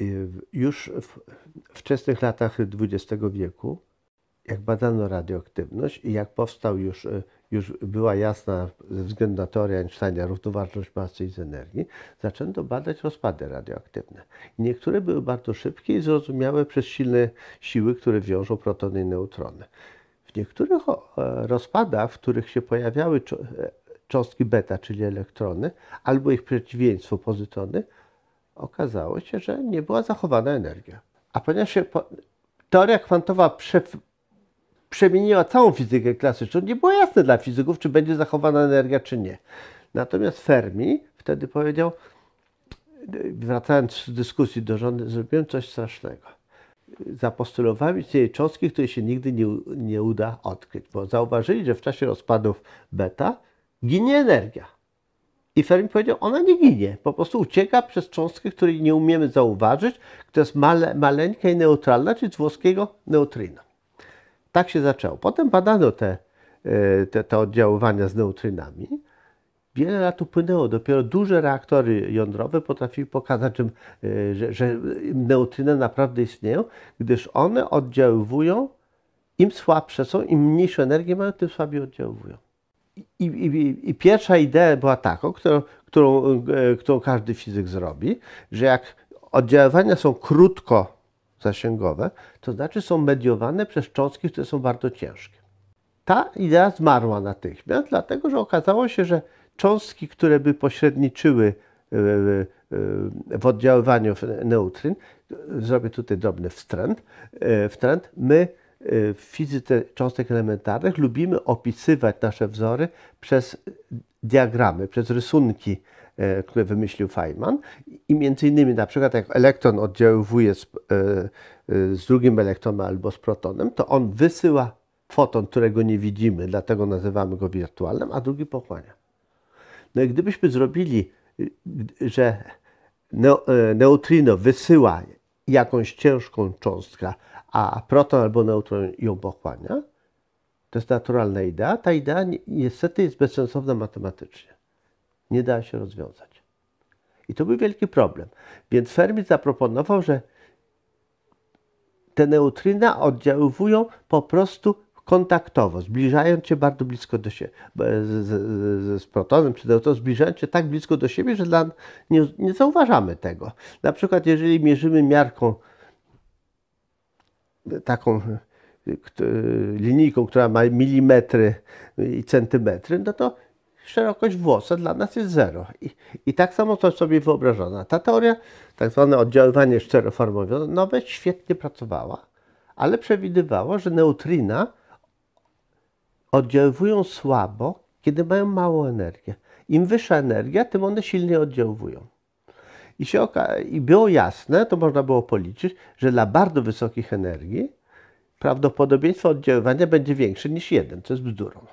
Y, już w wczesnych latach XX wieku, jak badano radioaktywność i jak powstał już, y, już była jasna ze względu na teorię Einsteina równowartość masy i energii, zaczęto badać rozpady radioaktywne. niektóre były bardzo szybkie i zrozumiałe przez silne siły, które wiążą protony i neutrony. W niektórych e, rozpadach, w których się pojawiały e, cząstki beta, czyli elektrony, albo ich przeciwieństwo, pozytony, okazało się, że nie była zachowana energia. A ponieważ się po, teoria kwantowa prze, przemieniła całą fizykę klasyczną, nie było jasne dla fizyków, czy będzie zachowana energia, czy nie. Natomiast Fermi wtedy powiedział, wracając z dyskusji do żony, zrobiłem coś strasznego. Zapostulowałem istnienie cząstki, której się nigdy nie, nie uda odkryć, bo zauważyli, że w czasie rozpadów beta ginie energia. I Fermi powiedział, ona nie ginie, po prostu ucieka przez cząstkę, której nie umiemy zauważyć, która jest male, maleńka i neutralna, czyli z włoskiego neutrino. Tak się zaczęło. Potem badano te, e, te, te oddziaływania z neutrynami. Wiele lat upłynęło, dopiero duże reaktory jądrowe potrafiły pokazać, że, e, że, naprawdę istnieją, gdyż one oddziaływują, im słabsze są, im mniejszą energię mają, tym słabiej oddziaływują i, i, I, pierwsza idea była taką, którą, którą, e, którą każdy fizyk zrobi, że jak oddziaływania są krótkozasięgowe, to znaczy są mediowane przez cząstki, które są bardzo ciężkie. Ta idea zmarła natychmiast, dlatego że okazało się, że cząstki, które by pośredniczyły e, e, w oddziaływaniu neutryn, zrobię tutaj drobny wstręt, wtręt my Y, w fizyce cząstek elementarnych lubimy opisywać nasze wzory przez diagramy, przez rysunki, e, które wymyślił Feynman i między innymi na przykład jak elektron oddziaływuje z, e, e, z drugim elektronem albo z protonem, to on wysyła foton, którego nie widzimy, dlatego nazywamy go wirtualnym, a drugi pochłania. No i gdybyśmy zrobili, y, że neutrino wysyła jakąś ciężką cząstkę, a proton albo neutron ją pochłania, to jest naturalna idea. Ta idea niestety jest bezsensowna matematycznie. Nie da się rozwiązać. I to był wielki problem. Więc Fermi zaproponował, że te neutryna oddziaływują po prostu kontaktowo, zbliżając się bardzo blisko do siebie, z, z, z protonem czy neutronem, zbliżając się tak blisko do siebie, że dla, nie, nie zauważamy tego. Na przykład, jeżeli mierzymy miarką e, taką e, e, linijką, która ma milimetry i centymetry, no to szerokość włosa dla nas jest zero. I, I, tak samo to sobie wyobrażona. Ta teoria, tak zwane oddziaływanie szczeroformowe, no nawet świetnie pracowała, ale przewidywała, że neutrina oddziaływują słabo, kiedy mają małą energię. Im wyższa energia, tym one silniej oddziaływują. I, się I było jasne, to można było policzyć, że dla bardzo wysokich energii prawdopodobieństwo oddziaływania będzie większe niż jeden, co jest bzdurą.